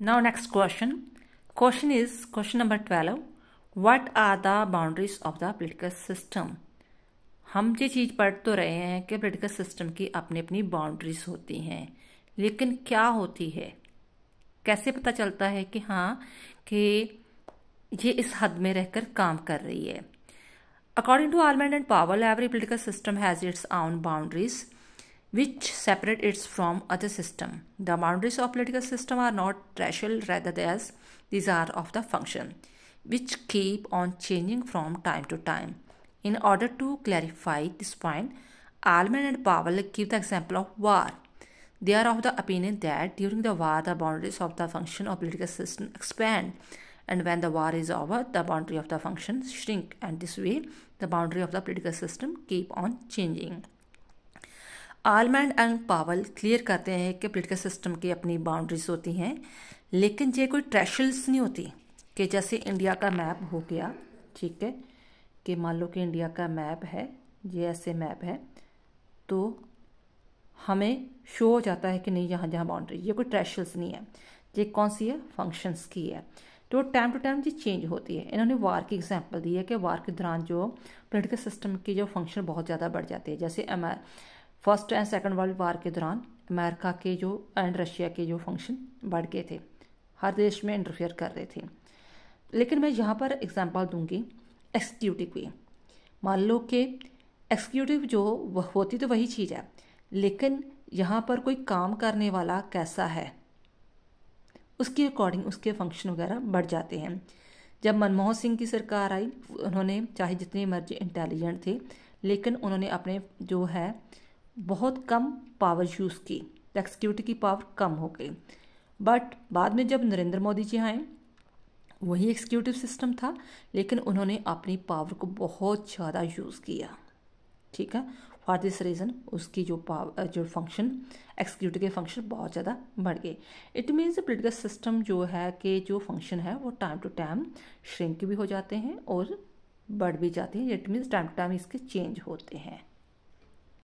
Now next question. Question is question number 12. What are the boundaries of the political system? हम ये चीज़ पढ़ तो रहे हैं कि पोलिटिकल सिस्टम की अपनी अपनी बाउंड्रीज होती हैं लेकिन क्या होती है कैसे पता चलता है कि हाँ कि ये इस हद में रहकर काम कर रही है according to Almond and Powell every political system has its own boundaries which separate it from other system. The boundaries of political system are not threshold rather as these are of the function, which keep on changing from time to time. In order to clarify this point, Alman and Powell give the example of war. They are of the opinion that during the war the boundaries of the function of political system expand and when the war is over the boundary of the function shrink and this way the boundary of the political system keep on changing. Almond and Powell clear करते हैं कि political system की अपनी boundaries होती हैं लेकिन ये कोई ट्रेशल्स नहीं होती कि जैसे इंडिया का मैप हो गया ठीक है कि मान लो कि इंडिया का मैप है ये ऐसे मैप है तो हमें शो हो जाता है कि नहीं यहाँ जहाँ बाउंड्री ये कोई ट्रेशल्स नहीं है ये कौन सी है फंक्शंस की है तो टाइम टू टाइम ये चेंज होती है इन्होंने वार की एग्जांपल दी है कि वार के दौरान जो पोलिटिकल सिस्टम की जो फंक्शन बहुत ज़्यादा बढ़ जाती है जैसे first and second world war के दौरान अमेरिका के जो एंड रशिया के जो फंक्शन बढ़ गए थे हर देश में इंटरफेयर कर रहे थे लेकिन मैं यहाँ पर एग्जांपल दूंगी एक्सक्यूटिव की मान लो कि एक्सक्यूटिव जो होती तो वही चीज़ है लेकिन यहाँ पर कोई काम करने वाला कैसा है उसके अकॉर्डिंग उसके फंक्शन वगैरह बढ़ जाते हैं जब मनमोहन सिंह की सरकार आई उन्होंने चाहे जितने मर्जी इंटेलिजेंट थे लेकिन उन्होंने अपने जो है बहुत कम पावर यूज़ की एक्सिक्यूटिव की पावर कम हो गई बट बाद में जब नरेंद्र मोदी जी आए वही एक्सिक्यूटिव सिस्टम था लेकिन उन्होंने अपनी पावर को बहुत ज़्यादा यूज़ किया ठीक है फॉर दिस रीज़न उसकी जो पावर जो फंक्शन एक्सिक्यूटिव के फंक्शन बहुत ज़्यादा बढ़ गए इट मीन्स पोलिटिकल सिस्टम जो है कि जो फंक्शन है वो टाइम टू टाइम श्रिंक भी हो जाते हैं और बढ़ भी जाते हैं it means time to time इसके चेंज होते हैं